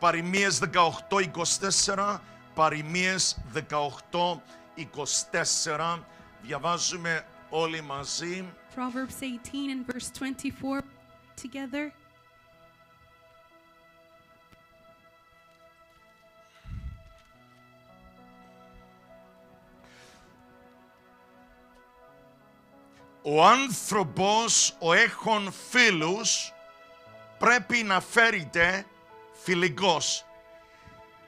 παροιμίες 18-24, παροιμίες 18-24, διαβάζουμε όλοι μαζί. Proverbs 18 and verse 24 together. Ο άνθρωπος, ο έχων φίλους, πρέπει να φέρεται φιλικός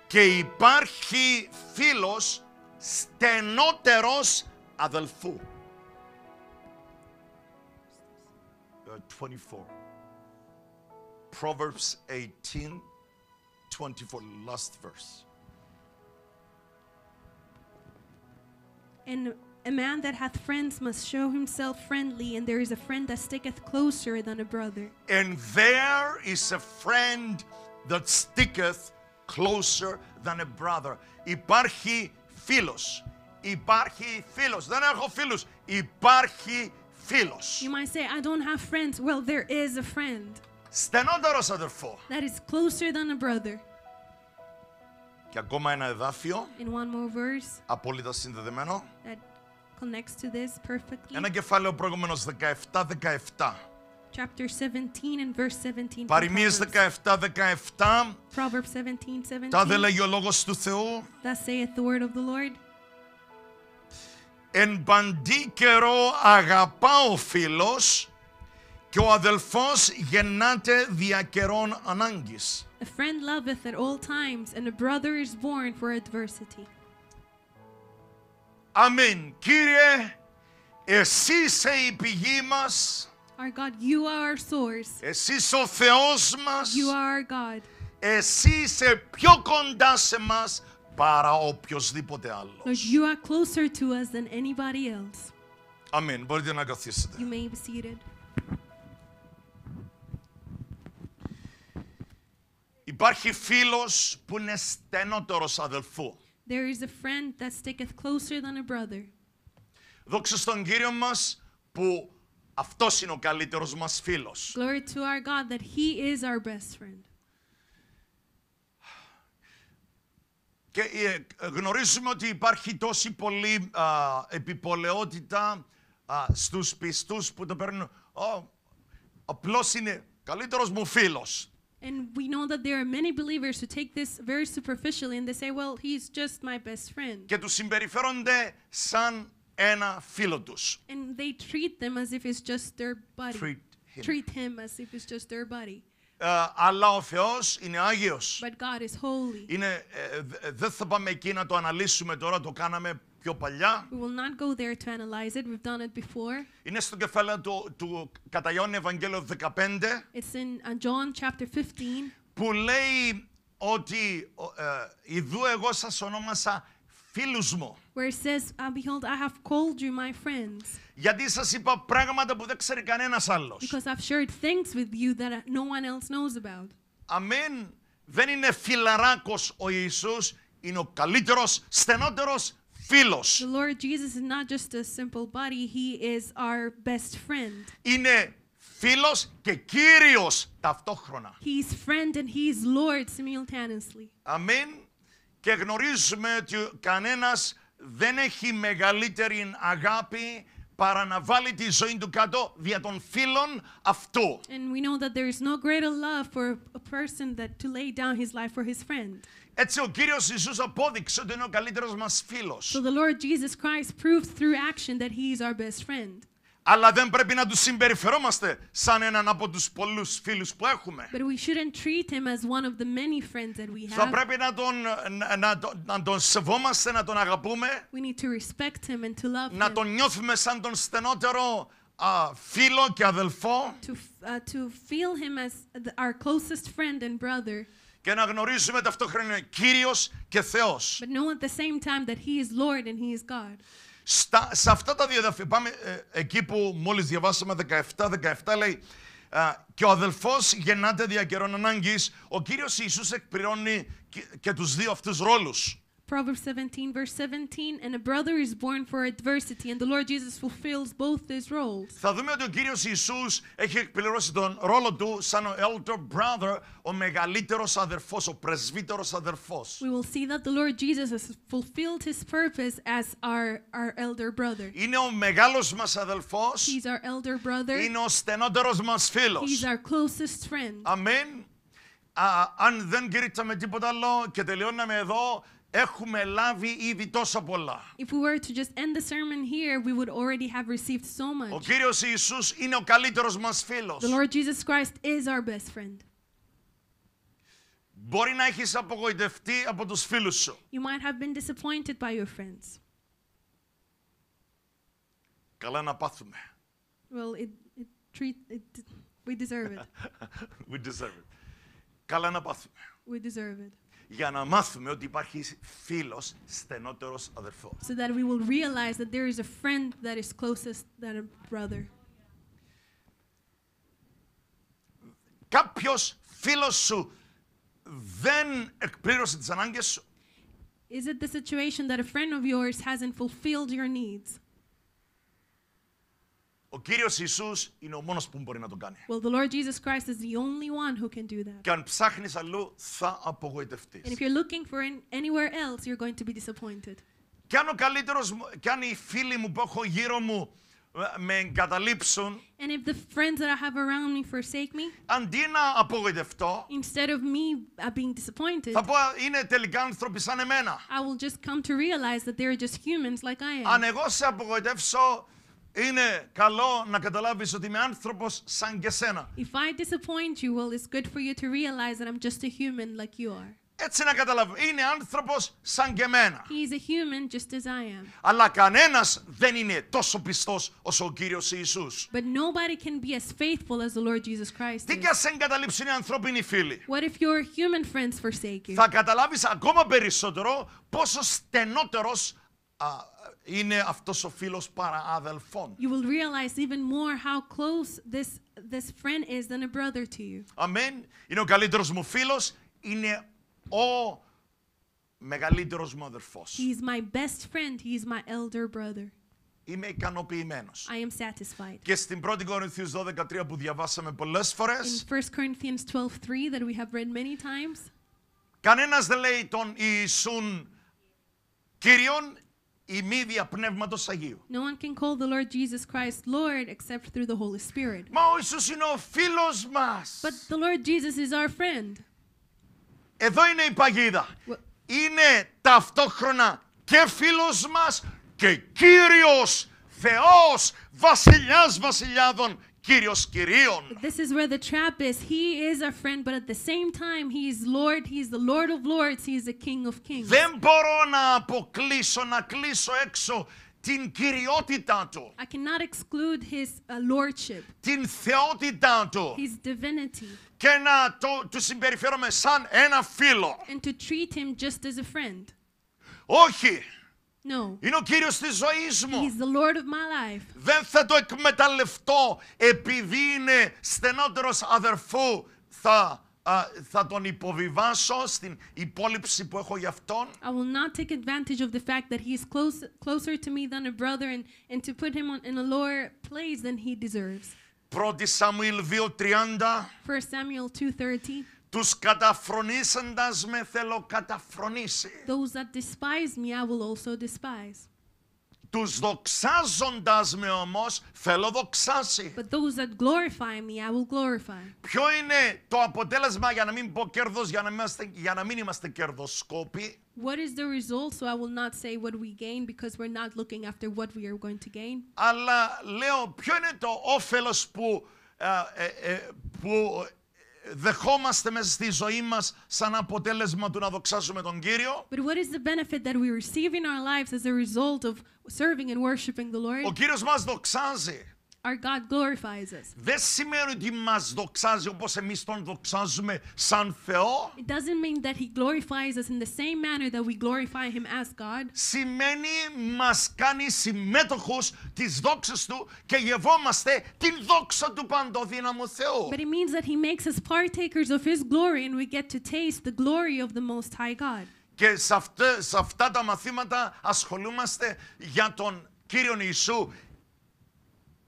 και υπάρχει φίλος στενότερος αδελφού. 24. Proverbs 18, 24, last verse. And a man that hath friends must show himself friendly, and there is a friend that sticketh closer than a brother. And there is a friend that sticketh closer than a brother. Υπάρχει φίλος. Υπάρχει φίλος. Δεν έχω φίλους. Υπάρχει φίλος. You might say, I don't have friends. Well, there is a friend. Στενότερος αδερφό. That is closer than a brother. Και ακόμα ένα εδάφιο. In one more verse. Απόλυτα συνδεδεμένο. That connects to this perfectly. Ένα κεφάλαιο προηγούμενος 17-17. Chapter 17 and verse 17. Παροιμίες 17-17. Proverbs 17-17. Τα δε λέγει ο λόγος του Θεού. Thus saith the word of the Lord. Εν παντή καιρό αγαπά ο φίλος και ο αδελφός γεννάται δια καιρών ανάγκης. A friend loveth at all times and a brother is born for adversity. Αμήν. Κύριε, εσύ είσαι η πηγή μας. Our God, you are our source. Εσείς ο Θεός μας. You are our God. Εσύ είσαι πιο κοντά σε μας παρά οποιοδήποτε άλλο. Lord, you are closer to us than anybody else. Αμήν. Μπορείτε να καθίσετε. You may be seated. Υπάρχει φίλος που είναι στενότερος αδελφού. There is a friend that sticketh closer than a brother. Δόξα στον Κύριο μας που Αυτός είναι ο καλύτερος μας φίλος. Glory to our God that he is our best friend. Και ε, γνωρίζουμε ότι υπάρχει τόση πολλή α, επιπολαιότητα α, στους πιστούς που το παίρνουν. Ο, απλώς είναι καλύτερος μου φίλος. And we know that there are many believers who take this very superficially and they say, well, he's just my best friend. Και τους συμπεριφέρονται σαν ένα φίλο τους. And they treat them as if it's just their body. Treat him. Treat him as if it's just their body. Uh, ε, αλλά ο Θεός είναι Άγιος. But God is holy. Είναι, ε, δεν θα πάμε εκεί να το αναλύσουμε τώρα, το κάναμε πιο παλιά. We will not go there to analyze it. We've done it before. Είναι στο κεφάλαιο του, του κατά Ιωάννη Ευαγγέλιο 15. It's in uh, John chapter 15. Που λέει ότι ε, ειδού εγώ σας ονόμασα φίλους μου. Where it says, behold, I have called you my friends. Γιατί σας είπα πράγματα που δεν ξέρει κανένας άλλος. Because I've shared things with you that no one else knows about. Αμήν. Δεν είναι φιλαράκος ο Ιησούς, είναι ο καλύτερος, στενότερος φίλος. The Lord Jesus is not just a simple body, he is our best friend. Είναι φίλος και κύριος ταυτόχρονα. He is friend and he is Lord simultaneously. Αμήν και γνωρίζουμε ότι κανένας δεν έχει μεγαλύτερη αγάπη παρά να βάλει τη ζωή του κάτω δια των φίλων αυτού. And we know that there is no greater love for a person that to lay down his life for his friend. Έτσι ο Κύριος Ιησούς απόδειξε ότι είναι ο καλύτερος μας φίλος. So the Lord Jesus Christ proved through action that he is our best friend. Αλλά δεν πρέπει να τους συμπεριφερόμαστε σαν έναν από τους πολλούς φίλους που έχουμε. But Θα πρέπει να τον, να, να, να τον σεβόμαστε, να τον αγαπούμε. We need to respect him and to love να τον νιώθουμε σαν τον στενότερο α, φίλο και αδελφό. To, to feel him as our closest friend and brother. Και να γνωρίζουμε ταυτόχρονα Κύριος και Θεός. But know at the same time that he is Lord and he is God. Στα, σε αυτά τα δύο πάμε ε, εκεί που μόλις διαβάσαμε 17, 17 λέει «Και ο αδελφός γεννάται δια καιρών ανάγκης». Ο Κύριος Ιησούς εκπληρώνει και, και τους δύο αυτούς ρόλους. Proverbs 17, verse 17, and a brother is born for adversity, and the Lord Jesus fulfills both these roles. Θα δούμε ότι ο Κύριος Ιησούς έχει εκπληρώσει τον ρόλο του σαν ο elder brother, ο μεγαλύτερος αδερφός, ο πρεσβύτερος αδερφός. We will see that the Lord Jesus has fulfilled his purpose as our, our elder brother. Είναι ο μεγάλος μας αδελφός. He's our elder brother. Είναι ο στενότερος μας φίλος. He's our closest friend. Amen. Α, αν δεν κηρύξαμε τίποτα άλλο και τελειώναμε εδώ, Έχουμε λάβει ήδη πολλά. If we were to just end the sermon here, we would already have received so much. Ο Κύριος Ιησούς είναι ο καλύτερος μας φίλος. The Lord Jesus Christ is our best friend. Μπορεί να έχεις απογοητευτεί από τους φίλους σου. You might have been disappointed by your friends. Καλά να πάθουμε. Well, it, it, treat, it, we deserve it. we deserve it. Καλά να πάθουμε. We deserve it. για να μάθουμε ότι υπάρχει φίλος στενότερος αδερφός. So that we will realize that there is a friend that is closest than a brother. Κάποιος φίλος σου δεν εκπλήρωσε τις ανάγκες σου. Is it the situation that a friend of yours hasn't fulfilled your needs? Ο Κύριος Ιησούς είναι ο μόνος που μπορεί να το κάνει. Well, the Lord Jesus Christ is the only one who can do that. Και αν ψάχνεις αλλού, θα απογοητευτείς. And if you're looking for anywhere else, you're going to be disappointed. Και αν ο καλύτερος, και αν οι φίλοι μου που έχω γύρω μου με εγκαταλείψουν, And if the friends that I have around me forsake me, αντί να απογοητευτώ, instead of me being disappointed, θα πω είναι τελικά άνθρωποι σαν εμένα. I will just come to realize that they are just humans like I am. Αν εγώ σε απογοητεύσω, είναι καλό να καταλάβεις ότι είμαι άνθρωπος σαν και σένα. If I disappoint you, well, it's good for you to realize that I'm just a human like you are. Έτσι να καταλάβω. Είναι άνθρωπος σαν και εμένα. He is a human just as I am. Αλλά κανένας δεν είναι τόσο πιστός όσο ο Κύριος Ιησούς. But nobody can be as faithful as the Lord Jesus Christ. Τι κι ας εγκαταλείψουν οι ανθρώπινοι φίλοι. What if your human friends forsake you? Θα καταλάβεις ακόμα περισσότερο πόσο στενότερος είναι αυτός ο φίλος παρά αδελφών. You will realize even more how close this, this friend is than a brother to you. Amen. Είναι ο καλύτερος μου φίλος, είναι ο μεγαλύτερος μου αδερφός. He is my best friend, he is my elder brother. Είμαι ικανοποιημένος. I am satisfied. Και στην 1η 12:3 που διαβάσαμε πολλές φορές. In 1 Corinthians 12:3 that we have read many times. Κανένας δεν λέει τον Ιησούν Κύριον ημίδια Πνεύματος Αγίου. No one can call the Lord Jesus Christ Lord except through the Holy Spirit. Μα ο Ιησούς είναι ο φίλος μας. But the Lord Jesus is our friend. Εδώ είναι η παγίδα. Είναι ταυτόχρονα και φίλος μας και Κύριος, Θεός, Βασιλιάς Βασιλιάδων This is where the trap is. He is our friend, but at the same time, he is Lord. He is the Lord of Lords. He is the King of Kings. Δεν μπορώ να αποκλείσω, να κλείσω έξω την κυριότητά του. I cannot exclude his uh, lordship. Την θεότητά του. His divinity. Και να το, του συμπεριφέρομαι σαν ένα φίλο. And to treat him just as a friend. Όχι. No. Είναι ο Κύριος της ζωής μου. He's the Lord of my life. Δεν θα το εκμεταλλευτώ επειδή είναι στενότερος αδερφού θα Uh, θα τον υποβιβάσω στην υπόλοιψη που έχω για αυτόν. I will not take advantage of the fact that he is close, closer to me than a brother and, and to put him on, in a lower place than he deserves. 1 Samuel 2:30 1 Samuel 2:30 τους καταφρονήσαντας με θέλω καταφρονήσει. Those that despise me I will also despise. Τους δοξάζοντας με όμως θέλω δοξάσει. But those that glorify me, I will glorify. Ποιο είναι το αποτέλεσμα για να μην πω κέρδος, για να μην είμαστε, για να μην είμαστε κερδοσκόποι. What is the result? So I will not say what we gain because we're not looking after what we are going to gain. Αλλά λέω ποιο είναι το όφελος που, uh, uh, που δεχόμαστε μέσα στη ζωή μας σαν αποτέλεσμα του να δοξάσουμε τον Κύριο. But what is the benefit that we receive in our lives as a result of serving and worshiping the Lord? Ο Κύριος μας δοξάζει our God glorifies us. Δεν σημαίνει ότι μας δοξάζει όπως εμείς τον δοξάζουμε σαν Θεό. It doesn't mean that he glorifies us in the same manner that we glorify him as God. Σημαίνει μας κάνει συμμέτοχους της δόξης του και γευόμαστε την δόξα του παντοδύναμου Θεού. But it means that he makes us partakers of his glory and we get to taste the glory of the most high God. Και σε αυτά, σε αυτά τα μαθήματα ασχολούμαστε για τον Κύριον Ιησού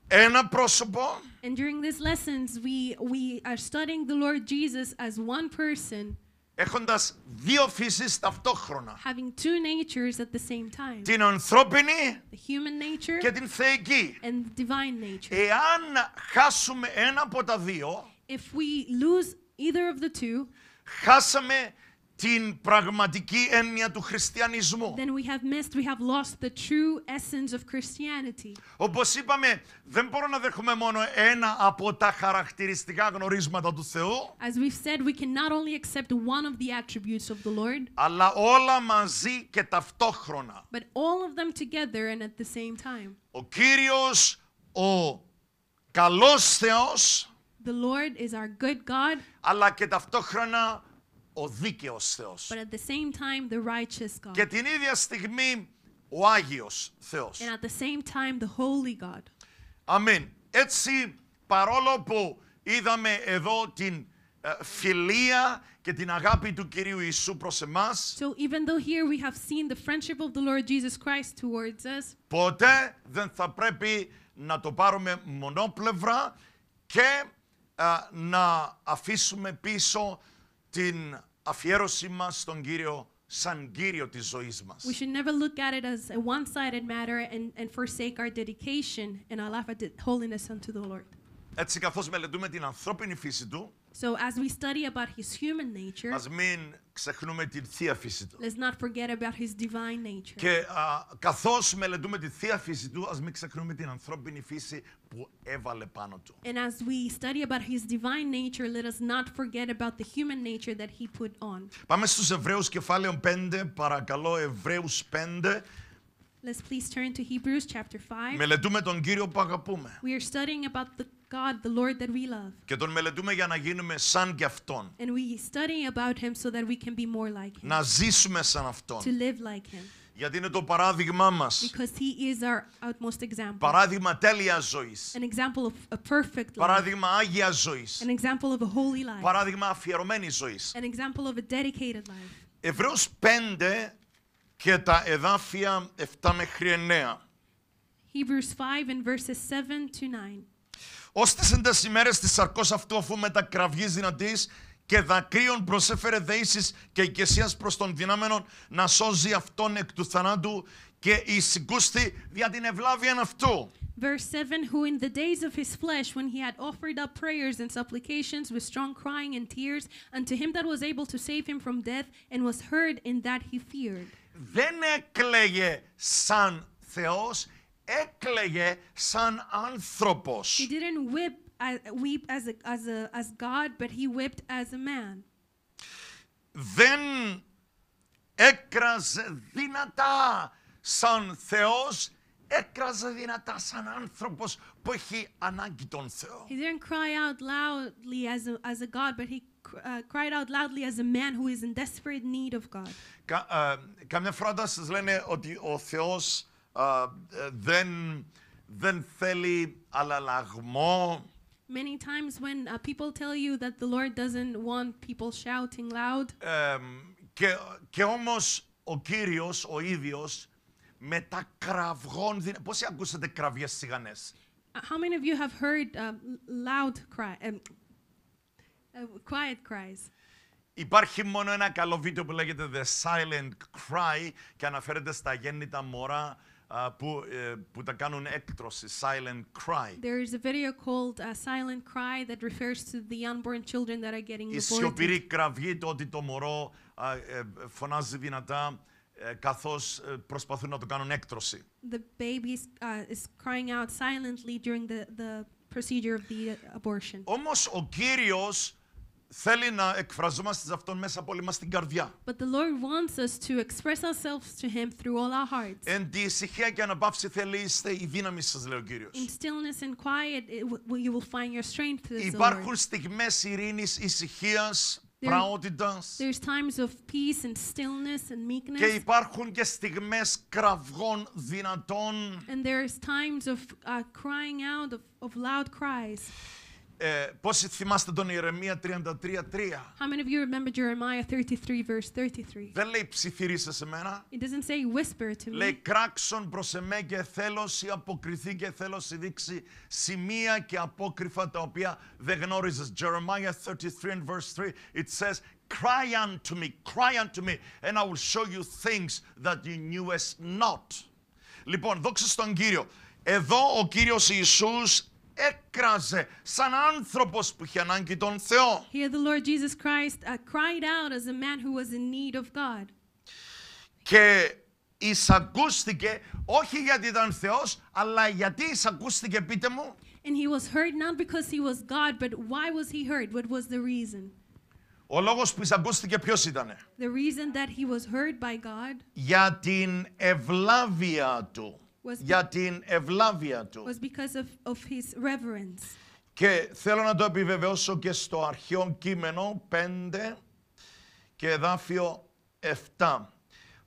ένα πρόσωπο. And during these lessons we we are studying the Lord Jesus as one person. Έχοντας δύο φύσεις ταυτόχρονα. Having two natures at the same time. Την ανθρώπινη the human nature και την θεϊκή. And the divine nature. Εάν χάσουμε ένα από τα δύο, if we lose either of the two, χάσαμε την πραγματική έννοια του χριστιανισμού. Then we have missed, we have lost the true essence of Christianity. Όπως είπαμε, δεν μπορώ να δεχούμε μόνο ένα από τα χαρακτηριστικά γνωρίσματα του Θεού. As we've said, we can not only accept one of the attributes of the Lord. Αλλά όλα μαζί και ταυτόχρονα. But all of them together and at the same time. Ο Κύριος, ο καλός Θεός. The Lord is our good God. Αλλά και ταυτόχρονα ο δίκαιος Θεός. But at the same time, the righteous God. Και την ίδια στιγμή ο Άγιος Θεός. And at the same time, the Holy God. Αμήν. Έτσι παρόλο που είδαμε εδώ την ε, φιλία και την αγάπη του Κυρίου Ιησού προς εμάς. So even though here we have seen the friendship of the Lord Jesus Christ towards us. Ποτέ δεν θα πρέπει να το πάρουμε μονόπλευρα και uh, να αφήσουμε πίσω την αφιέρωσή μας στον Κύριο σαν Κύριο της ζωής μας. We should never look at it as a one-sided matter and, and forsake our dedication and our life of holiness unto the Lord. Έτσι καθώς μελετούμε την ανθρώπινη φύση του, so as we study about his human nature, ας μην ξεχνούμε την θεία φύση του. Let's not forget about his divine nature. Και uh, καθώς μελετούμε τη θεία φύση του, ας μην ξεχνούμε την ανθρώπινη φύση που έβαλε πάνω του. And as we study about his divine nature, let us not forget about the human nature that he put on. Πάμε στους Εβραίους κεφάλαιο 5, παρακαλώ Εβραίους 5. Let's please turn to Hebrews chapter 5. Μελετούμε τον Κύριο που We are studying about the God, the Lord that we love. Και τον μελετούμε για να γίνουμε σαν και αυτόν. And we study about him so that we can be more like him. Να ζήσουμε σαν αυτόν. To live like him. Γιατί είναι το παράδειγμά μας. Because he is our utmost example. Παράδειγμα ζωής. An example of a perfect life. Παράδειγμα ζωής. An example of a holy life. Παράδειγμα ζωής. An example of a dedicated life. 5 και τα εδάφια 7 μέχρι 9. Hebrews 5 and verses 7 to 9. Ω τι εντέ ημέρες της σαρκός αυτού αφού κραυγή δυνατή και δακρύων προσέφερε δεήσεις και ηγεσίας προς τον δυνάμενον να σώζει αυτόν εκ του θανάτου και η συγκούστη δια την ευλάβεια αυτού. Verse 7 Who in the days of his flesh, when he had offered up prayers and supplications with strong crying and tears unto him that was able to save him from death and was heard in that he feared. Δεν έκλαιγε σαν Θεός, Έκλεγε σαν άνθρωπος. He didn't weep as, weep as, a, as, a, as God, but he wept as a man. Δεν έκραζε δυνατά σαν Θεός, έκραζε δυνατά σαν άνθρωπος που έχει ανάγκη τον Θεό. He didn't cry out loudly as a, as a God, but he uh, cried out loudly as a man who is in desperate need of God. Κα, uh, καμιά φορά σας λένε ότι ο Θεός δεν, δεν θέλει αλλαγμό. Many times when uh, people tell you that the Lord doesn't want people shouting loud. Ε, και, και όμως ο Κύριος ο ίδιος με τα κραυγόν... Πώς ακούσατε κραυγές σιγανές. Uh, how many of you have heard uh, loud cry, um, uh, quiet cries? Υπάρχει μόνο ένα καλό βίντεο που λέγεται The Silent Cry και αναφέρεται στα γέννητα μωρά που, που τα κάνουν έκτρωση, silent cry. There is a video called silent cry that refers to the unborn children that are getting aborted. Η σιωπηρή κραυγή, το ότι το μωρό ε, φωνάζει δυνατά καθώς προσπαθούν να το κάνουν έκτρωση. The baby uh, is crying out silently during the, the procedure of the abortion. Όμως ο Κύριος Θέλει να εκφραζόμαστε σε αυτόν μέσα από όλη μας την καρδιά. But the Lord wants us to express ourselves to him through all our hearts. Εν τη ησυχία και αναπαύση η δύναμη σας, λέει ο Κύριος. In stillness and quiet you will find your strength, says Υπάρχουν στιγμές ειρήνης, ησυχίας, πραότητας. There's times of peace and stillness and meekness. Και υπάρχουν και στιγμές κραυγών δυνατών. And there's times of uh, crying out, of, of loud cries. Ε, πόσοι θυμάστε τον Ιερεμία 33:3. How many of you remember Jeremiah 33 verse 33? Δεν λέει ψιθυρίσε σε μένα. It doesn't say whisper to me. Λέει κράξον προς εμέ και θέλωση αποκριθή δείξει σημεία και απόκριφα τα οποία δεν γνώριζες. Jeremiah 33 and verse 3 it says cry unto me, cry unto me and I will show you things that you knewest not. Λοιπόν, δόξα στον Κύριο. Εδώ ο Κύριος Ιησούς έκραζε σαν άνθρωπος που είχε ανάγκη τον Θεό. Here the Lord Jesus Christ uh, cried out as a man who was in need of God. Και εισακούστηκε όχι γιατί ήταν Θεός, αλλά γιατί εισακούστηκε πείτε μου. And he was heard not because he was God, but why was he heard? What was the reason? Ο λόγος που εισακούστηκε ποιος ήτανε. The reason that he was heard by God. Για την ευλάβεια του για την ευλάβεια του. of, of Και θέλω να το επιβεβαιώσω και στο αρχαίο κείμενο 5 και εδάφιο 7.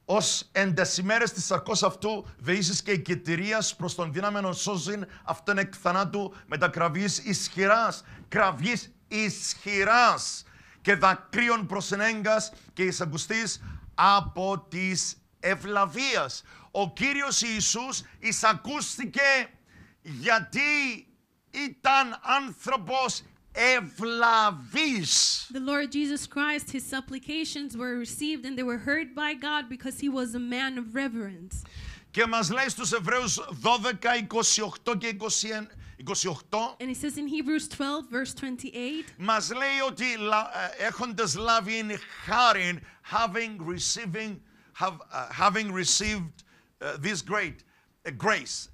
Ως εν της αυτού δεήσεις και η οικητηρίας προς τον δυναμένο σώζην αυτόν εκ θανάτου κραυγής ισχυράς, κραυγής ισχυράς και δακρύων ενέγκας και εισαγκουστής από τις ευλαβίας. Ο Κύριος Ιησούς εισακούστηκε γιατί ήταν άνθρωπος ευλαβής. The Lord Jesus Christ, his supplications were received and they were heard by God because he was a man of reverence. Και μας λέει στους Εβραίους 12, 28 και 29, 28. And it says in Hebrews 12, verse 28. Μας λέει ότι έχοντας λάβει χάριν, having, receiving have, uh, having received uh, this great uh, grace,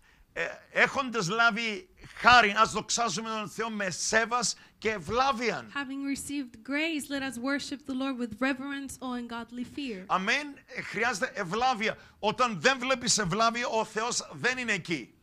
έχοντας λάβει χάριν, ας δοξάσουμε τον Θεό με σέβας και ευλάβιαν. Having received grace, let us worship the Lord with reverence or in godly fear. Αμέν, χρειάζεται ευλάβεια. Όταν δεν βλέπεις ευλάβεια, ο Θεός δεν είναι εκεί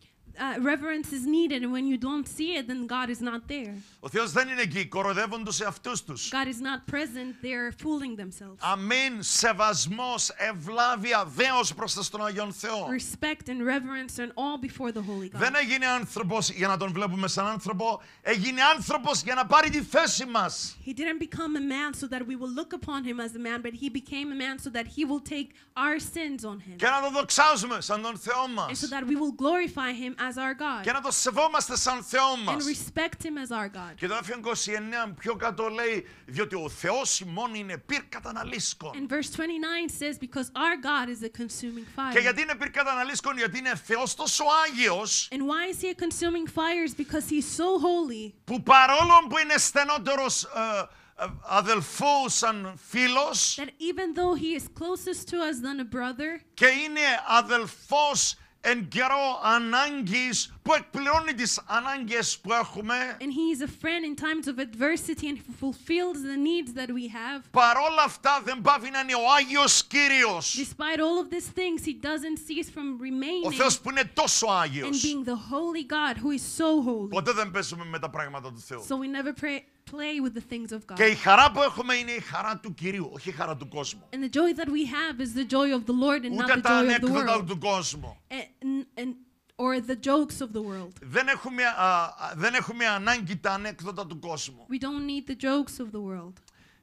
uh, reverence is needed and when you don't see it then God is not there. Ο Θεός δεν είναι εκεί, κοροδεύουν τους εαυτούς τους. God is not present, they're fooling themselves. Αμήν, σεβασμός, ευλάβεια, δέος προς τον Άγιον Θεό. Respect and reverence and all before the Holy God. Δεν έγινε άνθρωπος για να τον βλέπουμε σαν άνθρωπο, έγινε άνθρωπος για να πάρει τη θέση μας. He didn't become a man so that we will look upon him as a man, but he became a man so that he will take our sins on him. Και να τον δοξάζουμε σαν τον Θεό μας. And so that we will glorify him as as our God. Και να το σεβόμαστε σαν Θεό μας. And respect him as our God. Και το άρθρο 29 πιο κάτω λέει, διότι ο Θεός ημών είναι πυρ καταναλύσκων. And verse 29 says, because our God is a consuming fire. Και γιατί είναι πυρ καταναλύσκων, γιατί είναι Θεός τόσο Άγιος. And why is he a consuming fire is because he's so holy. Που παρόλο που είναι στενότερος uh, ε, ε, αδελφού σαν φίλος that even though he is closest to us than a brother, και είναι αδελφός and Gero Anangis που εκπληρώνει τις ανάγκες που έχουμε. And he is a friend in times of adversity and he fulfills the needs that we have. Παρόλα αυτά δεν πάβει να είναι ο Άγιος Κύριος. Despite all of these things he doesn't cease from remaining. Ο Θεός που είναι τόσο Άγιος. And being the holy God who is so holy. Ποτέ δεν παίζουμε με τα πράγματα του Θεού. So we never pray play with the things of God. Και η χαρά που έχουμε είναι η χαρά του Κυρίου, όχι η χαρά του κόσμου. And the joy that we have is the joy of the Lord and Ούτε not the joy of the world. Ούτε τα ανέκδοτα του κόσμου. And, and, or the jokes of the world. Δεν έχουμε, α, δεν έχουμε ανάγκη τα ανέκδοτα του κόσμου. We don't need the jokes of the world.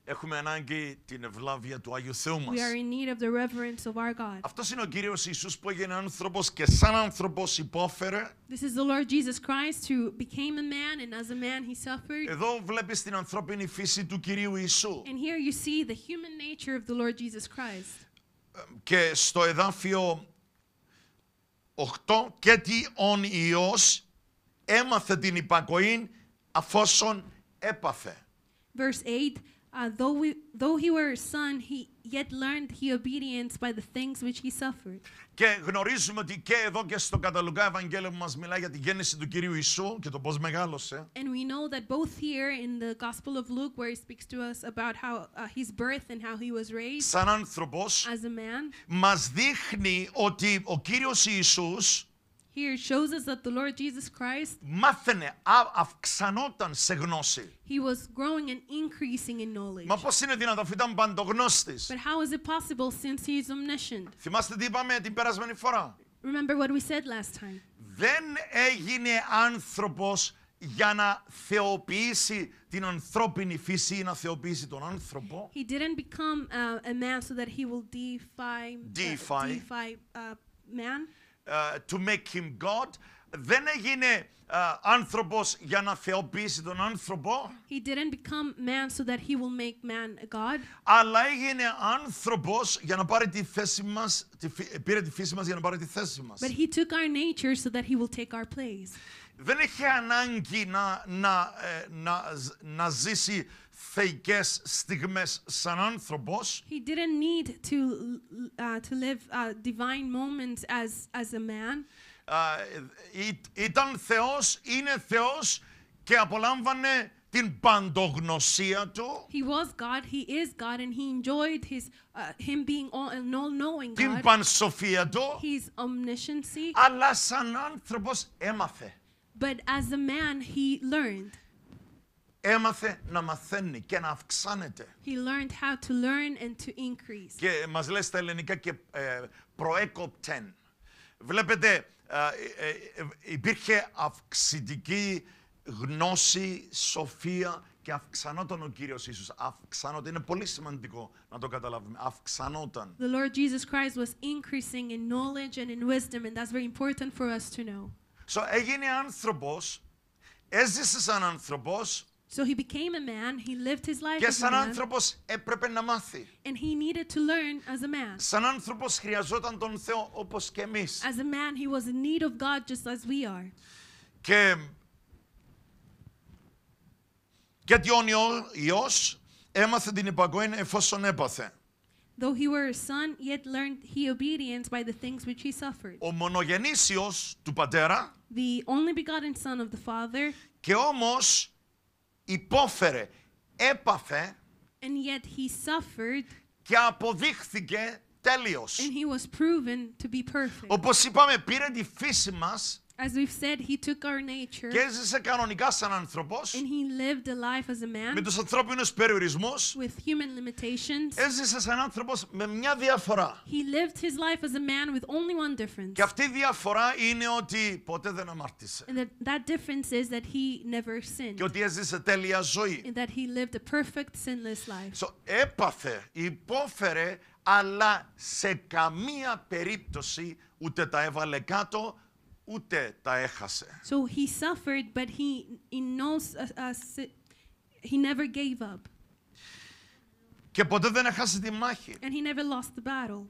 Έχουμε ανάγκη την ευλάβεια του Άγιου Θεού μας. We are in need of the reverence of our God. Αυτός είναι ο Κύριος Ιησούς που έγινε άνθρωπος και σαν άνθρωπος υπόφερε. This is the Lord Jesus Christ who became a man and as a man he suffered. Εδώ βλέπεις την ανθρώπινη φύση του Κυρίου Ιησού. And here you see the human nature of the Lord Jesus Christ. Και στο εδάφιο 8 και τι ον Υιός έμαθε την υπακοήν αφόσον έπαθε. Verse 8 uh, though, we, though he were a son, he yet learned he obedience by the things which he suffered. Και γνωρίζουμε ότι και εδώ και στο μας μιλάει για τη γέννηση του Κυρίου Ιησού και το πώς μεγάλωσε. And we know that both here in the Gospel of Luke where he speaks to us about how uh, his birth and how he was raised. Σαν άνθρωπος. As a man. Μας δείχνει ότι ο Κύριος Ιησούς here shows us that the Lord Jesus Christ μάθαινε, αυξανόταν σε γνώση. He was growing and increasing in knowledge. Μα πώς είναι δυνατόν αφού ήταν παντογνώστης. But how is it possible since he is omniscient? Θυμάστε τι είπαμε την περασμένη φορά. Remember what we said last time. Δεν έγινε άνθρωπος για να θεοποιήσει την ανθρώπινη φύση ή να θεοποιήσει τον άνθρωπο. He didn't become uh, a man so that he will defy, uh, defy. Uh, defy uh, man. Uh, to make him God, δεν έγινε Ε, άνθρωπος για να θεοποιήσει τον άνθρωπο. He didn't become man so that he will make man a god. Αλλά έγινε άνθρωπος για να πάρει τη θέση μας, ε, πήρε τη φύση μας για να πάρει τη θέση μας. But he took our nature so that he will take our place. Δεν έχει ανάγκη να, να, ε, να, να ζήσει θεϊκές στιγμές σαν άνθρωπος. He didn't need to, uh, to live uh, divine moments as, as a man. Ε, ήταν Θεός, είναι Θεός και απολάμβανε την παντογνωσία του. He was God, he is God and he enjoyed his uh, him being all, all knowing God. Την πανσοφία του. His omniscience. Αλλά σαν άνθρωπος έμαθε. But as a man he learned. Έμαθε να μαθαίνει και να αυξάνεται. He learned how to learn and to increase. Και μας λέει στα ελληνικά και ε, προέκοπτεν. Βλέπετε, ε, ε, ε, υπήρχε αυξητική γνώση, σοφία και αυξανόταν ο Κύριος Ιησούς. Αυξανόταν. Είναι πολύ σημαντικό να το καταλάβουμε. Αυξανόταν. The Lord Jesus Christ was increasing in knowledge and in wisdom and that's very important for us to know. So έγινε άνθρωπος, έζησε σαν άνθρωπος So he became a man, he lived his life Και as σαν a man, άνθρωπος έπρεπε να μάθει. and he needed to learn as a man. Σαν άνθρωπος χρειαζόταν τον Θεό όπως και εμείς. As a man, he was in need of God just as we are. Και γιατί ο Υιός έμαθε την υπακοή εφόσον έπαθε. Though he were a son, yet learned he obedience by the things which he suffered. Ο μονογενής του πατέρα The only begotten son of the Father, και όμως υπόφερε, έπαθε And yet he suffered και αποδείχθηκε τέλειος. And he was proven to be perfect. Όπως είπαμε, πήρε τη φύση μας As we've said, he took our nature. Και έζησε κανονικά σαν άνθρωπος. And he lived a life as a man. Με τους ανθρώπινους περιορισμούς. With human limitations. Έζησε σαν άνθρωπος με μια διαφορά. He lived his life as a man with only one difference. Και αυτή η διαφορά είναι ότι ποτέ δεν αμάρτησε. And that, that difference is that he never sinned. Και ότι έζησε τέλεια ζωή. And that he lived a perfect sinless life. So, έπαθε, υπόφερε, αλλά σε καμία περίπτωση ούτε τα έβαλε κάτω, ούτε τα έχασε. So he suffered, but he, he knows uh, uh he never gave up. Και ποτέ δεν έχασε τη μάχη. And he never lost the battle.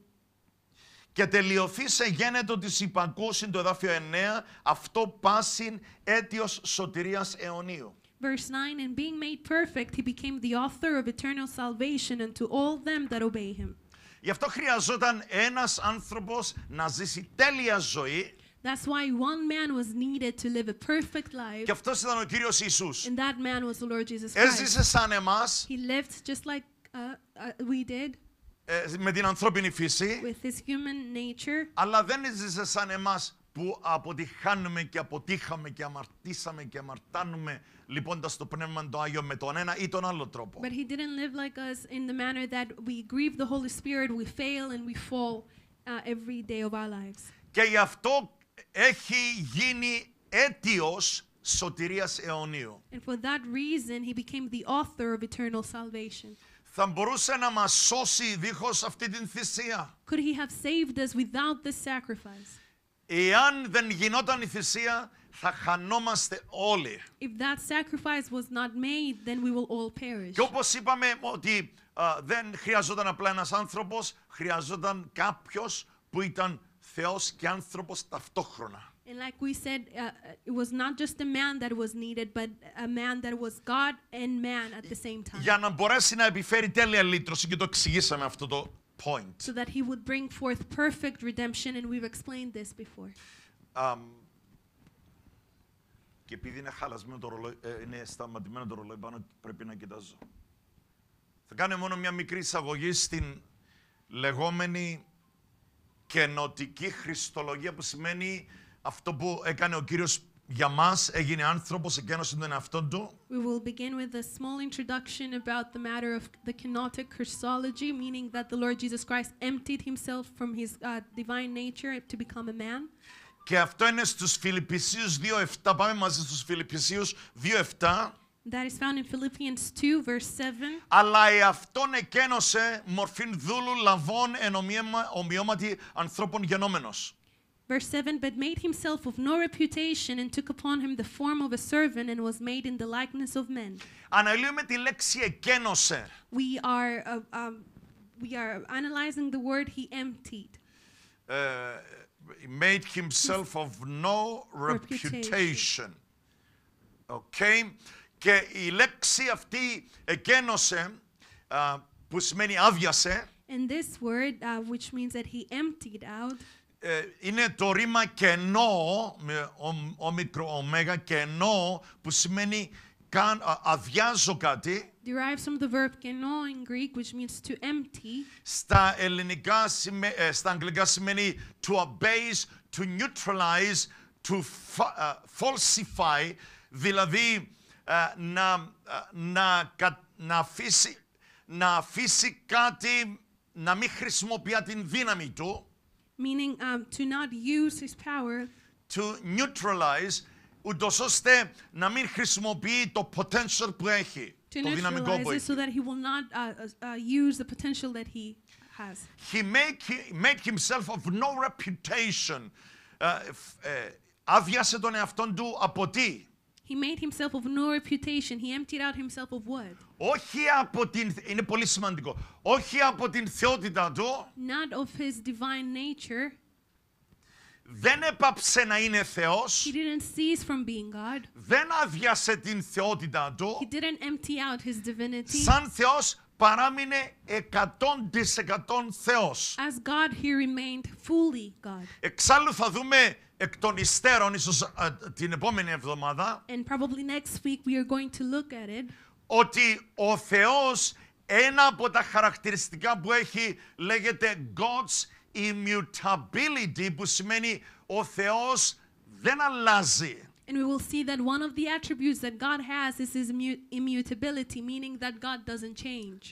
Και τελειωθεί σε γένετο της υπακούσιν το εδάφιο 9, αυτό πάσιν αίτιος σωτηρίας αιωνίου. Verse 9, and being made perfect, he became the author of eternal salvation unto all them that obey him. Γι' αυτό χρειαζόταν ένας άνθρωπος να ζήσει τέλεια ζωή That's why one man was needed to live a perfect life. And that man was the Lord Jesus Christ. He lived just like uh, uh, we did. με την ανθρώπινη φύση. With his human nature. Αλλά δεν έζησε σαν εμάς που αποτυχάνουμε και αποτύχαμε και αμαρτήσαμε και αμαρτάνουμε το Πνεύμα το Άγιο με τον ένα ή τον άλλο τρόπο. But he didn't live like us in the manner that we grieve the Holy Spirit, we fail and we fall uh, every day of our lives. Και γι' αυτό έχει γίνει αίτιος σωτηρίας αιωνίου. And for that reason he became the author of eternal salvation. Θα μπορούσε να μας σώσει δίχως αυτή την θυσία. Could he have saved us without the sacrifice? Εάν δεν γινόταν η θυσία, θα χανόμαστε όλοι. If that sacrifice was not made, then we will all perish. Και όπως είπαμε ότι uh, δεν χρειαζόταν απλά ένας άνθρωπος, χρειαζόταν κάποιος που ήταν Θεός και άνθρωπος ταυτόχρονα. And like we said, uh, uh, it was not just a man that was needed, but a man that was God and man at the same time. Για να μπορέσει να επιφέρει τέλεια λύτρωση και το εξηγήσαμε αυτό το point. So that he would bring forth perfect redemption and we've explained this before. Um, και επειδή είναι χαλασμένο το ρολόι, ε, είναι σταματημένο το ρολόι πάνω, πρέπει να κοιτάζω. Θα κάνω μόνο μια μικρή εισαγωγή στην λεγόμενη καινοτική χριστολογία που σημαίνει αυτό που έκανε ο Κύριος για μας, έγινε άνθρωπος, εκείνος τον εαυτό του. We will begin with a small introduction about the matter of the kenotic Christology, meaning that the Lord Jesus Christ emptied himself from his uh, divine nature to become a man. Και αυτό είναι στους Φιλιππισίους 2.7. Πάμε μαζί στους Φιλιππισίους 2.7. That is found in Philippians 2, verse 7. Αλλά η αυτόν εκένωσε μορφήν δούλου λαβών εν ομοιώματι ανθρώπων γενόμενος. Verse 7 But made himself of no reputation and took upon him the form of a servant and was made in the likeness of men. Αναλύουμε τη λέξη εκένωσε. We are, uh, um, we are analyzing the word he emptied. Uh, he made himself of no reputation. reputation. Okay? Και η λέξη αυτή εκένωσε, uh, που σημαίνει άδειασε. And this word, uh, which means that he emptied out. Ε, είναι το ρήμα κενό, με ο, μικρό ωμέγα, κενό, που σημαίνει καν, αδειάζω κάτι. Derives from the verb keno in Greek, which means to empty. Στα ελληνικά, ε, στα αγγλικά σημαίνει to abase, to neutralize, to falsify, δηλαδή ε, να, ε, να, να, αφήσει, να αφήσει κάτι, να μην χρησιμοποιεί την δύναμη του. Meaning um, to not use his power. To neutralize, ούτως ώστε να μην χρησιμοποιεί το potential που έχει. To το δυναμικό που έχει. So that he will not uh, uh, uh, use the potential that he has. He make, he made himself of no reputation. Uh, uh, άδειασε τον εαυτόν του από τι? He made himself of no reputation. He emptied out himself of what? Όχι από την, είναι πολύ σημαντικό. Όχι από την θεότητά του. Not of his divine nature. Δεν έπαψε να είναι Θεός. He didn't cease from being God. Δεν αδειάσε την θεότητά του. He didn't empty out his divinity. Σαν Θεός παράμεινε 100% Θεός. As God, he remained fully God. Εξάλλου θα δούμε εκ των υστέρων, ίσως την επόμενη εβδομάδα, And probably next week we are going to look at it. ότι ο Θεός, ένα από τα χαρακτηριστικά που έχει, λέγεται God's immutability, που σημαίνει ο Θεός δεν αλλάζει. And we will see that one of the attributes that God has is his immutability, meaning that God doesn't change.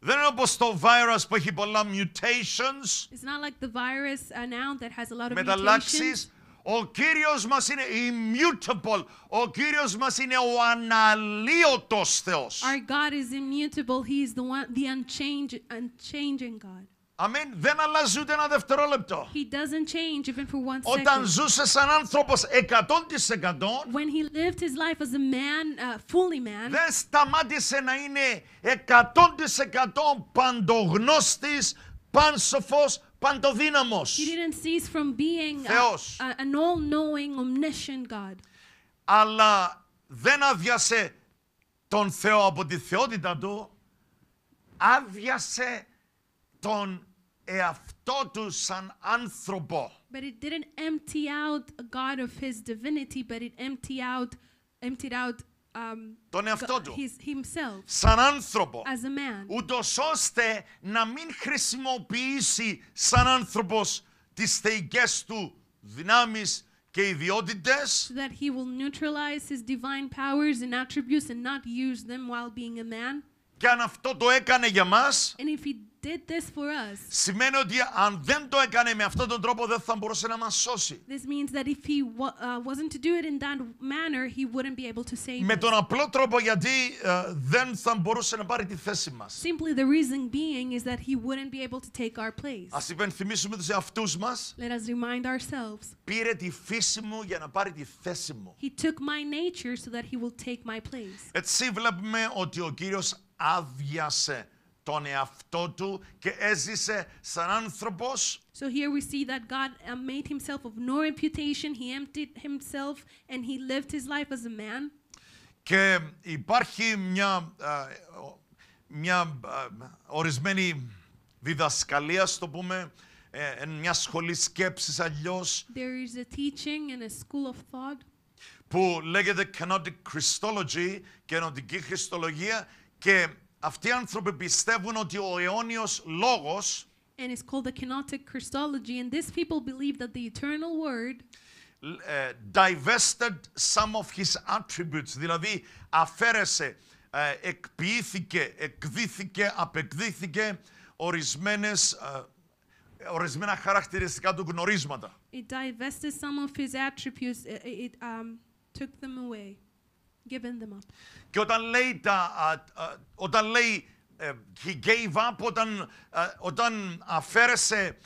Δεν είναι όπως το virus που έχει πολλά mutations. It's not like the virus uh, now that has a lot of mutations. Ο Κύριος μας είναι immutable. Ο Κύριος μας είναι ο αναλύωτος Θεός. Our God is immutable. He is the one, the unchanging God. Αμήν. Δεν αλλάζει ούτε ένα δευτερόλεπτο. He doesn't change even for one second. Όταν ζούσε σαν άνθρωπος 100% When he lived his life as a man, uh, fully man. Δεν σταμάτησε να είναι 100% παντογνώστης, πανσοφός, παντοδύναμος. He didn't cease from being uh, Θεός. A, uh, a, an all-knowing, omniscient God. Αλλά δεν άδειασε τον Θεό από τη θεότητα του, άδειασε τον σαν άνθρωπο. But it didn't empty out God of his divinity, but it emptied out, emptied out um, τον εαυτό του his, himself, σαν άνθρωπο as a man. ούτως ώστε να μην χρησιμοποιήσει σαν άνθρωπος τις θεϊκές του δυνάμεις και ιδιότητες so that he will neutralize his divine powers and attributes and not use them while being a man Και αν αυτό το έκανε για μας, And if he did this for us, σημαίνει ότι αν δεν το έκανε με αυτόν τον τρόπο δεν θα μπορούσε να μας σώσει. με τον απλό τρόπο γιατί ε, δεν θα μπορούσε να πάρει τη θέση μας. Simply υπενθυμίσουμε τους εαυτούς μας. Πήρε τη φύση μου για να πάρει τη θέση μου. Έτσι βλέπουμε ότι ο Κύριος άδειασε τον εαυτό του και έζησε σαν άνθρωπος. So here we see that God made himself of no imputation, he emptied himself and he lived his life as a man. Και υπάρχει μια, μια ορισμένη διδασκαλία, στο πούμε, μια σχολή σκέψης αλλιώς. There is a teaching and a school of thought που λέγεται Canonic Christology, καινοτική χριστολογία και αυτοί οι άνθρωποι πιστεύουν ότι ο αιώνιος λόγος And it's called the Kenotic Christology and these people believe that the eternal word uh, divested some of his attributes, δηλαδή αφαίρεσε, uh, εκποιήθηκε, εκδίθηκε, απεκδίθηκε ορισμένες uh, ορισμένα χαρακτηριστικά του γνωρίσματα. It divested some of his attributes. It, it um, took them away given them up. Και όταν λέει, τα, α, α, όταν λέει uh, he gave up, όταν, uh, όταν αφαίρεσε,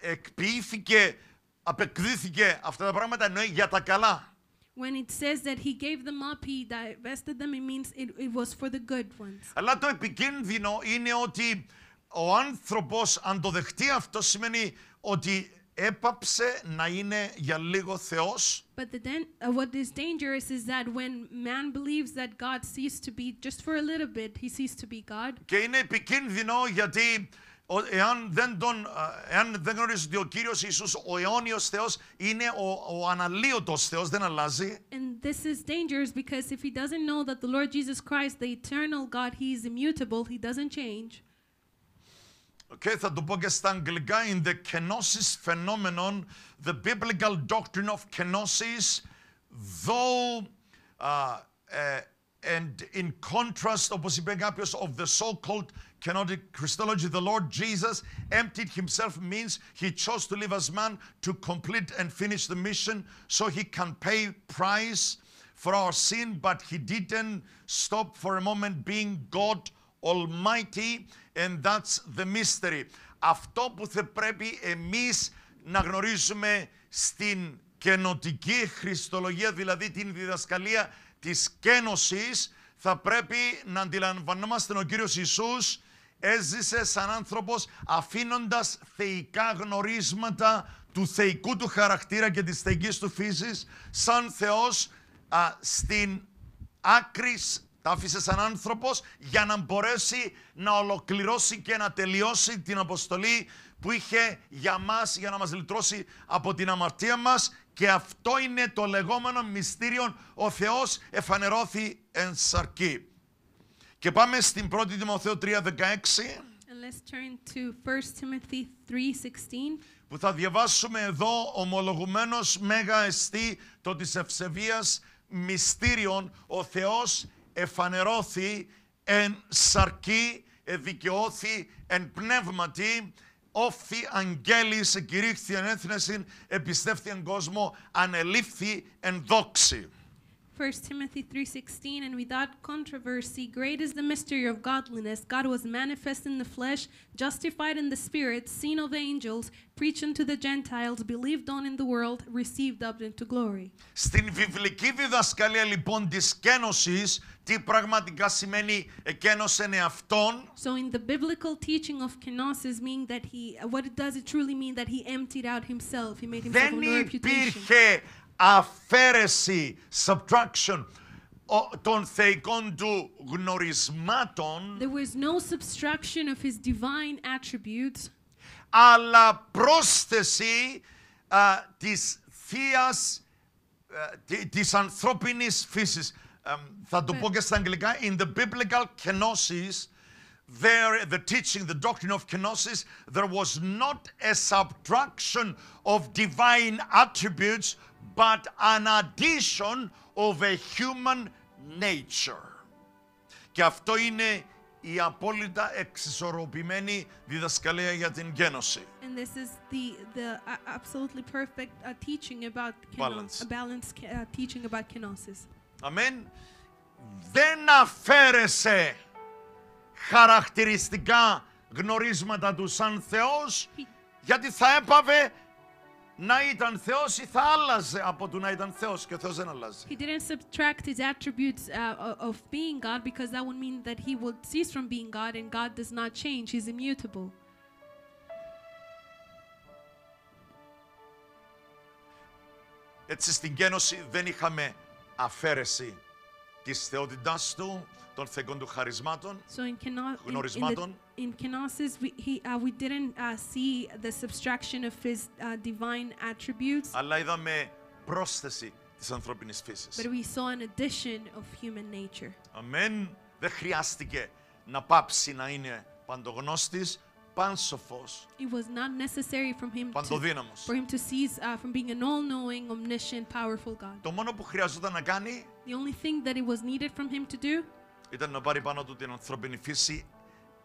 εκποιήθηκε, απεκδίθηκε αυτά τα πράγματα, εννοεί για τα καλά. When it says that he gave them up, he divested them, it means it, it was for the good ones. Αλλά το επικίνδυνο είναι ότι ο άνθρωπος αν το δεχτεί αυτό σημαίνει ότι έπαψε να είναι για λίγο Θεός But the den uh, what is dangerous is that when man believes that God ceased to be just for a little bit, he ceased to be God. Και είναι επικίνδυνο γιατί εάν δεν, τον, εάν δεν γνωρίζεις ότι ο Κύριος Ιησούς, ο αιώνιος Θεός, είναι ο, ο αναλύωτος Θεός, δεν αλλάζει. And this is dangerous because if he doesn't know that the Lord Jesus Christ, the eternal God, he is immutable, he doesn't change. Okay, θα το πω και στα αγγλικά. In the kenosis phenomenon, the biblical doctrine of kenosis, though uh, uh, and in contrast, όπως είπε κάποιος, of the so-called kenotic Christology, the Lord Jesus emptied himself means he chose to live as man to complete and finish the mission so he can pay price for our sin, but he didn't stop for a moment being God Almighty. And that's the mystery. Αυτό που θα πρέπει εμείς να γνωρίζουμε στην καινοτική χριστολογία, δηλαδή την διδασκαλία της κένωσης, θα πρέπει να αντιλαμβανόμαστε ο Κύριος Ιησούς έζησε σαν άνθρωπος αφήνοντας θεϊκά γνωρίσματα του θεϊκού του χαρακτήρα και της θεϊκής του φύσης σαν Θεός α, στην άκρης τα άφησε σαν άνθρωπος για να μπορέσει να ολοκληρώσει και να τελειώσει την αποστολή που είχε για μας, για να μας λυτρώσει από την αμαρτία μας. Και αυτό είναι το λεγόμενο μυστήριο. Ο Θεός εφανερώθη εν σαρκή. Και πάμε στην 1η Τιμοθέου 3.16. Let's turn to 1 Timothy 3:16 που θα διαβάσουμε εδώ ομολογουμένος μέγα εστί το της ευσεβίας μυστήριον, ο Θεός εφανερώθη εν σαρκή, δικαιώθη εν πνεύματι, όφθη αγγέλης, κηρύχθη εν έθνεσιν, εμπιστεύθη εν κόσμο, ανελήφθη εν δόξη. 1 Timothy 3:16 and without controversy great is the mystery of godliness God was manifest in the flesh justified in the spirit seen of angels preached unto the Gentiles believed on in the world received up into glory Στην βιβλική διδασκαλία λοιπόν της κένωσης τι πραγματικά σημαίνει εκένωσεν εαυτόν So in the biblical teaching of kenosis meaning that he what does it truly mean that he emptied out himself he made himself no reputation αφαίρεση, subtraction, των θεϊκών του γνωρισμάτων. There was no subtraction of his divine attributes. Αλλά πρόσθεση uh, της θείας, uh, της ανθρώπινης φύσης. Um, θα το But, πω και στα αγγλικά. In the biblical kenosis, there, the teaching, the doctrine of kenosis, there was not a subtraction of divine attributes but an addition of a human nature. Και αυτό είναι η απόλυτα εξισορροπημένη διδασκαλία για την γένωση. And this is the, the absolutely perfect uh, teaching about balance. A balanced uh, teaching about kenosis. Amen. Δεν αφέρεσε χαρακτηριστικά γνωρίσματα του σαν Θεός, γιατί θα έπαβε να ήταν Θεός ή θα άλλαζε από το να ήταν Θεός και ο Θεός δεν αλλάζει. He didn't subtract his attributes uh, of being God because that would mean that he would cease from being God and God does not change, he's immutable. Έτσι στην γένωση δεν είχαμε αφαίρεση της θεότητάς του, των θεϊκών του χαρισμάτων, so in, in, in, the, in kenosis, we, he, uh, we didn't uh, see the subtraction of his uh, divine attributes, αλλά είδαμε πρόσθεση της ανθρώπινης φύσης. but we saw an addition of human nature. Αμέν. Δεν χρειάστηκε να πάψει να είναι παντογνώστης, πανσοφός, It was not necessary from him to, παντοδύναμος. for him to cease uh, from being an all-knowing, omniscient, powerful God. Το μόνο που χρειαζόταν να κάνει The only thing that it was needed from him to do ήταν να πάρει πάνω του την ανθρώπινη φύση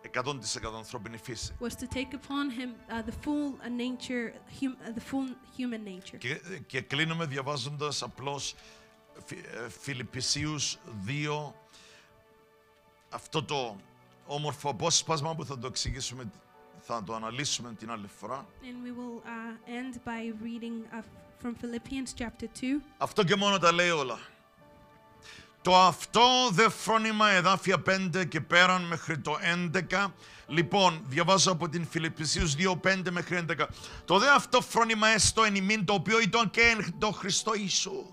100% ανθρώπινης φύσης. Was to take upon him uh, the full uh, nature, hum, uh, the full human nature. Και, και κλείνουμε διαβάζοντας απλώς ε, Φιλιππισίους 2, αυτό το όμορφο απόσπασμα που θα το εξηγήσουμε, θα το αναλύσουμε την άλλη φορά. And we will uh, end by reading uh, from Philippians chapter 2. Αυτό και μόνο τα λέει όλα. Το αυτό δε φρόνημα εδάφια 5 και πέραν μέχρι το 11. Λοιπόν, διαβάζω από την Φιλιππισίους 2, 5 μέχρι 11. Το δε αυτό φρόνημα έστω εν ημίν το οποίο ήταν και εν το Χριστό Ιησού.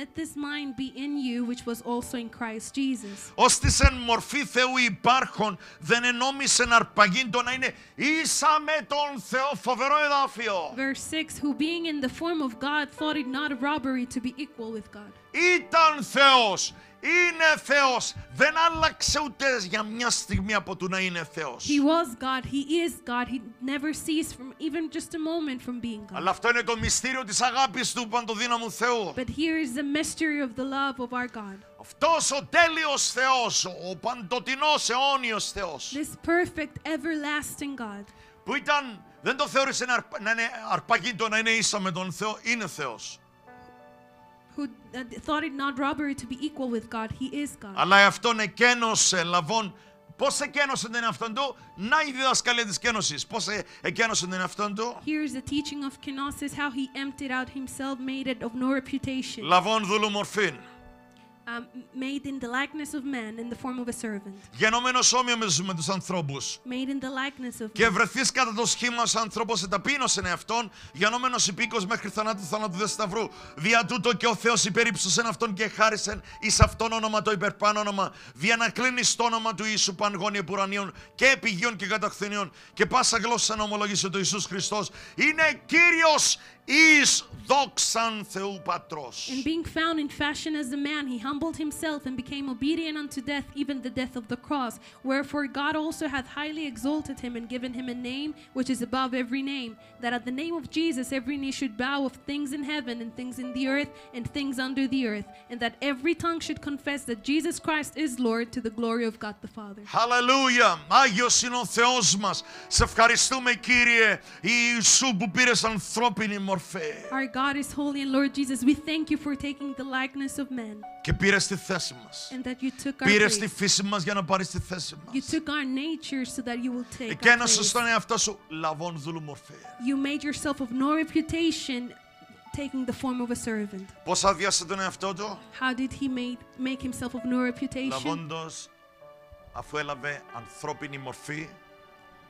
Let this mind be in you, which was also in Christ Jesus. Ώστις εν μορφή Θεού υπάρχον, δεν ενόμισεν αρπαγήν το να είναι ίσα με τον Θεό φοβερό εδάφιο. Verse 6, who being in the form of God, thought it not robbery to be equal with God. Ήταν Θεός, είναι Θεός. Δεν άλλαξε ούτε για μια στιγμή από το να είναι Θεός. He was God. He is God. He never ceased from even just a moment from being God. Αλλά αυτό είναι το μυστήριο της αγάπης του παντοδύναμου Θεού. But here is the mystery of the love of our God. Αυτός ο τέλειος Θεός, ο παντοτινός αιώνιος Θεός. This perfect everlasting God. Που ήταν, δεν το θεώρησε να είναι αρπαγή να είναι ίσα με τον Θεό, είναι Θεός. who uh, thought it not robbery to be equal with God. He is God. Αλλά αυτόν εκένωσε λαβών Πώς εκένωσε τον εαυτόν του, να η διδασκαλία της κένωσης. Πώς εκένωσε τον εαυτόν του. Here is the teaching of kenosis, how he emptied out himself, made it of no reputation. Λαβών δουλουμορφήν. Um, made in όμοιος με τους ανθρώπους. Made Και βρεθείς κατά το σχήμα ως άνθρωπος εταπείνωσεν εαυτόν, γενόμενος υπήκος μέχρι θανάτου θανάτου δε σταυρού. Δια τούτο και ο Θεός υπερύψουσεν αυτόν και χάρισεν εις αυτόν όνομα το υπερπάνω όνομα, δια να το όνομα του Ιησού Πανγόνιε Πουρανίων και επιγείων και καταχθηνίων και πάσα γλώσσα να ομολογήσει το Ιησούς Χριστός. Είναι Κύριος, Is doxan Θεού And being found in fashion as a man, he humbled himself and became obedient unto death, even the death of the cross. Wherefore God also hath highly exalted him and given him a name which is above every name, that at the name of Jesus every knee should bow of things in heaven and things in the earth and things under the earth, and that every tongue should confess that Jesus Christ is Lord to the glory of God the Father. Hallelujah. Άγιος είναι ο Θεός μας. Σε ευχαριστούμε Κύριε Ιησού που πήρες ανθρώπινη our God is holy and Lord Jesus, we thank you for taking the likeness of man. Και πήρε τη θέση μα. Πήρε τη φύση μα για να πάρει τη θέση μα. You took our nature so that you will take. Και ένωσε στον εαυτό σου λαβών δούλου μορφέ. You made yourself of no reputation taking the form of a servant. αδειάσε τον εαυτό του? How did he made, make himself of no reputation? αφού έλαβε ανθρώπινη μορφή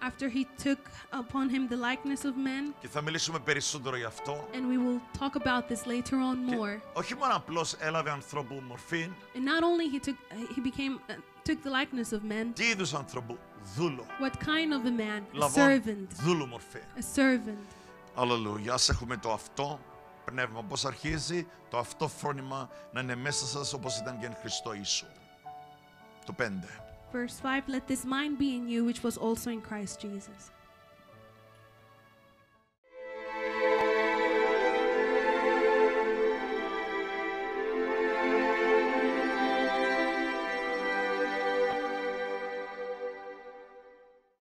after he took upon him the likeness of man. Και θα μιλήσουμε περισσότερο γι' αυτό. And we will talk about this later on more. όχι μόνο απλώς έλαβε ανθρώπου μορφή. And not only he took he became uh, took the likeness of man. Τι είδους ανθρώπου; Δούλο. What kind of a man? a servant. Δούλο μορφή. A servant. Αλληλούια. Ας έχουμε το αυτό πνεύμα. Πώς αρχίζει το αυτό φρόνημα να είναι μέσα σας όπως ήταν και εν Χριστό Ιησού. Το 5. Verse 5 Let this mind be in you, which was also in Christ Jesus.